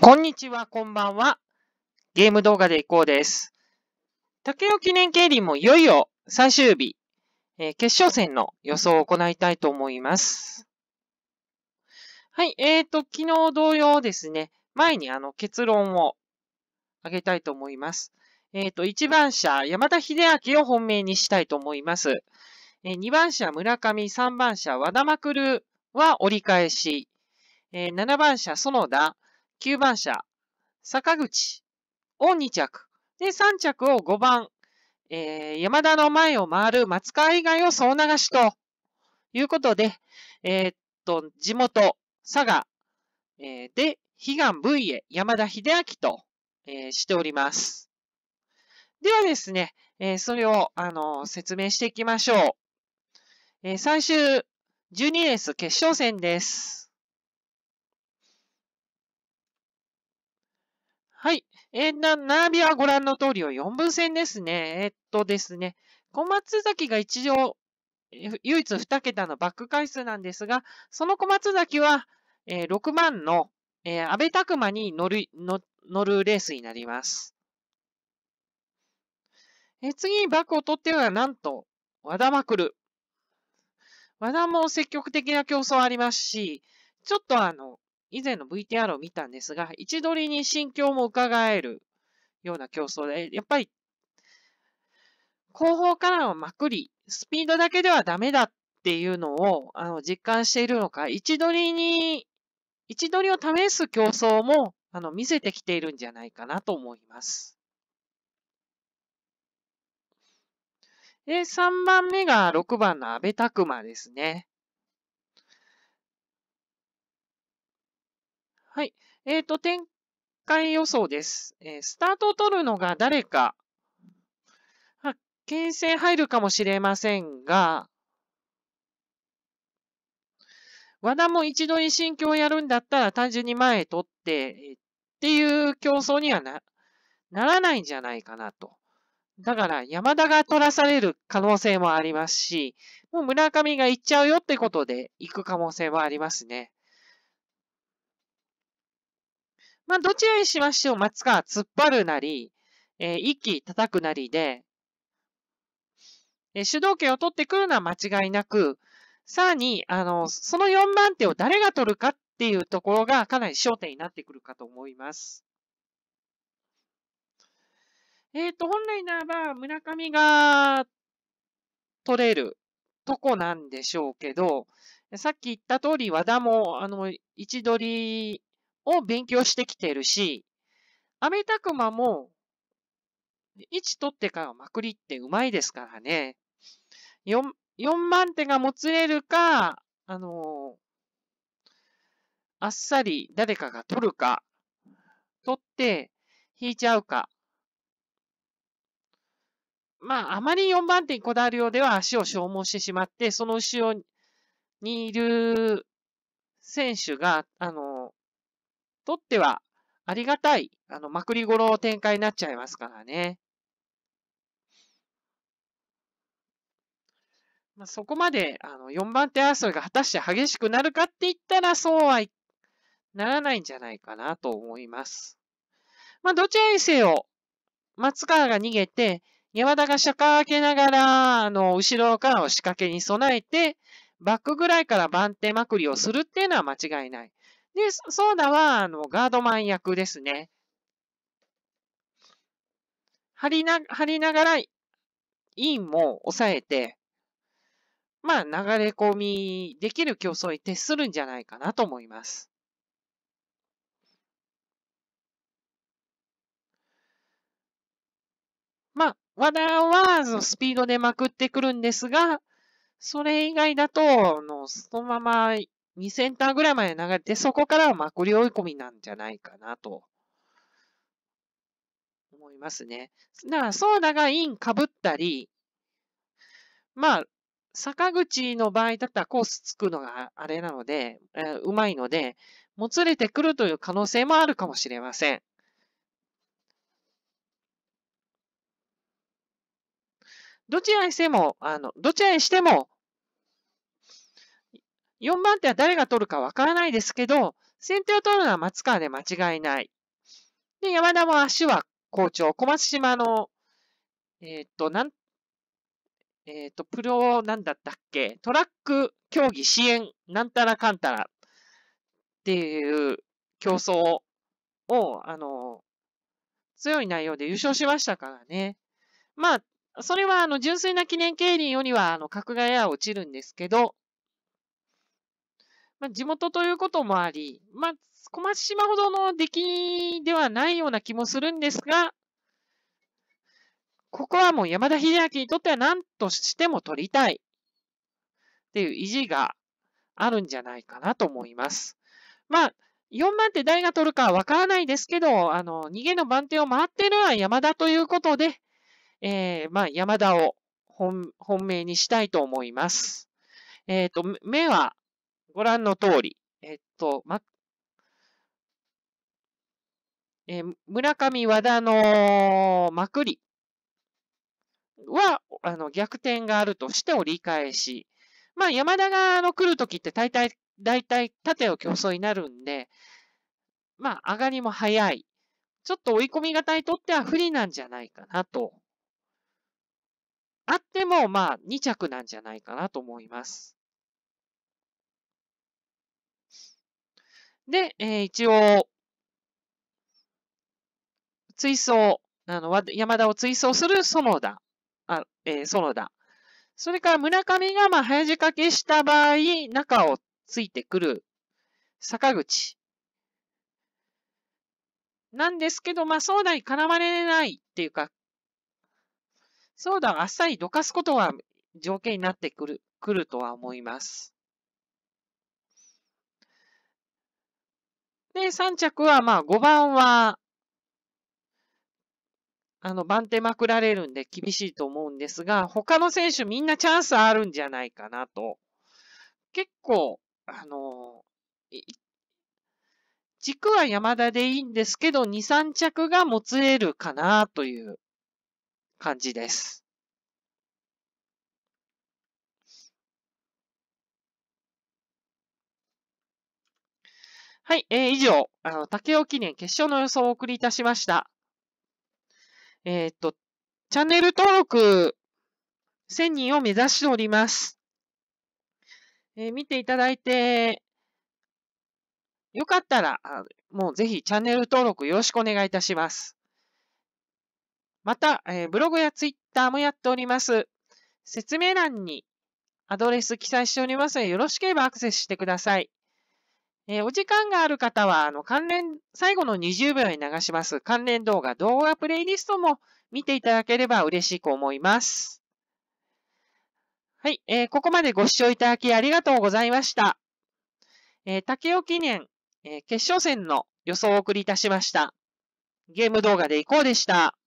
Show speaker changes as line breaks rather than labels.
こんにちは、こんばんは。ゲーム動画でいこうです。竹尾記念競輪もいよいよ最終日、えー、決勝戦の予想を行いたいと思います。はい、えーと、昨日同様ですね、前にあの結論をあげたいと思います。えーと、1番車、山田秀明を本命にしたいと思います。えー、2番車、村上、3番車、和田まくるは折り返し、えー、7番車、園田、9番車、坂口を2着。で、3着を5番、えー、山田の前を回る松川以外を総流しということで、えー、っと、地元、佐賀、えー、で、悲願 V へ山田秀明と、えー、しております。ではですね、えー、それを、あの説明していきましょう。えー、最終12レース決勝戦です。はい。えー、な、並びはご覧の通りを4分線ですね。えー、っとですね。小松崎が一応、唯一2桁のバック回数なんですが、その小松崎は、えー、6万の、えー、安倍拓馬に乗る、乗るレースになります。えー、次にバックを取っては、なんと、和田まくる。和田も積極的な競争ありますし、ちょっとあの、以前の VTR を見たんですが、位置取りに心境も伺えるような競争で、やっぱり、後方からのまくり、スピードだけではダメだっていうのをあの実感しているのか、位置取りに、位置取りを試す競争もあの見せてきているんじゃないかなと思います。で、3番目が6番の安倍拓馬ですね。はい。えっ、ー、と、展開予想です、えー、スタートを取るのが誰か、ん制入るかもしれませんが、和田も一度に心境をやるんだったら単純に前取って、っていう競争にはな、ならないんじゃないかなと。だから山田が取らされる可能性もありますし、もう村上が行っちゃうよってことで行く可能性もありますね。まあ、どちらにしましょう。松が突っ張るなり、えー、息叩くなりで、えー、主導権を取ってくるのは間違いなく、さらに、あの、その4番手を誰が取るかっていうところがかなり焦点になってくるかと思います。えっ、ー、と、本来ならば村上が取れるとこなんでしょうけど、さっき言った通り和田も、あの、位置取りを勉強してきてるし、アメタクマも、位置取ってからまくりってうまいですからね。四、4番手がもつれるか、あのー、あっさり誰かが取るか、取って引いちゃうか。まあ、あまり4番手にこだわるようでは足を消耗してしまって、その後ろにいる選手が、あのー、とってはありがたい、あの、まくりごろ展開になっちゃいますからね。まあ、そこまで、あの、4番手争いが果たして激しくなるかって言ったら、そうはならないんじゃないかなと思います。まあ、どちらにせよ、松川が逃げて、山田が釈迦開けながら、あの、後ろからを仕掛けに備えて、バックぐらいから番手まくりをするっていうのは間違いない。で、ソーダは、あの、ガードマン役ですね。張りな、張りながら、インも抑えて、まあ、流れ込みできる競争に徹するんじゃないかなと思います。まあ、和田はスピードでまくってくるんですが、それ以外だと、あのそのまま2センターぐらいまで流れて、そこからはまくり追い込みなんじゃないかなと。思いますね。だから、ソーダがインかぶったり、まあ、坂口の場合だったらコースつくのがあれなので、えー、うまいので、もつれてくるという可能性もあるかもしれません。どちらにしても、あの、どちらにしても、4番手は誰が取るかわからないですけど、先手を取るのは松川で間違いない。で、山田も足は好調。小松島の、えー、っと、なん、えー、っと、プロ、なんだったっけ、トラック競技支援、なんたらかんたらっていう競争を、あの、強い内容で優勝しましたからね。まあ、それは、あの、純粋な記念競輪よりは、あの、格外は落ちるんですけど、まあ、地元ということもあり、まあ、小松島ほどの出来ではないような気もするんですが、ここはもう山田秀明にとっては何としても取りたいっていう意地があるんじゃないかなと思います。まあ、4番手誰が取るかはわからないですけど、あの、逃げの番手を回ってるのは山田ということで、えー、まあ、山田を本、本命にしたいと思います。えっ、ー、と、目はご覧の通り、えっと、ま、えー、村上和田のまくりは、あの、逆転があるとして折り返し。まあ、山田が、あの、来るときって大体、大体縦を競争になるんで、まあ、上がりも早い。ちょっと追い込み型にとっては不利なんじゃないかなと。あっても、まあ、2着なんじゃないかなと思います。で、えー、一応、追走、あの、山田を追走する園田、あえー、園田。それから村上が、まあ、早仕掛けした場合、中をついてくる坂口。なんですけど、まあ、そうだに絡まれないっていうか、そうだあっさりどかすことが条件になってくる、くるとは思います。で、3着は、まあ、5番は、あの、番手まくられるんで厳しいと思うんですが、他の選手みんなチャンスあるんじゃないかなと。結構、あの軸は山田でいいんですけど、2、3着がもつれるかなという感じです。はい、えー、以上、あの、竹尾記念決勝の予想をお送りいたしました。えー、っと、チャンネル登録1000人を目指しております。えー、見ていただいて、よかったら、もうぜひチャンネル登録よろしくお願いいたします。また、えー、ブログやツイッターもやっております。説明欄にアドレス記載しておりますので、よろしければアクセスしてください。えー、お時間がある方は、あの、関連、最後の20秒に流します関連動画、動画プレイリストも見ていただければ嬉しく思います。はい、えー、ここまでご視聴いただきありがとうございました。えー、竹尾記念、えー、決勝戦の予想をお送りいたしました。ゲーム動画でいこうでした。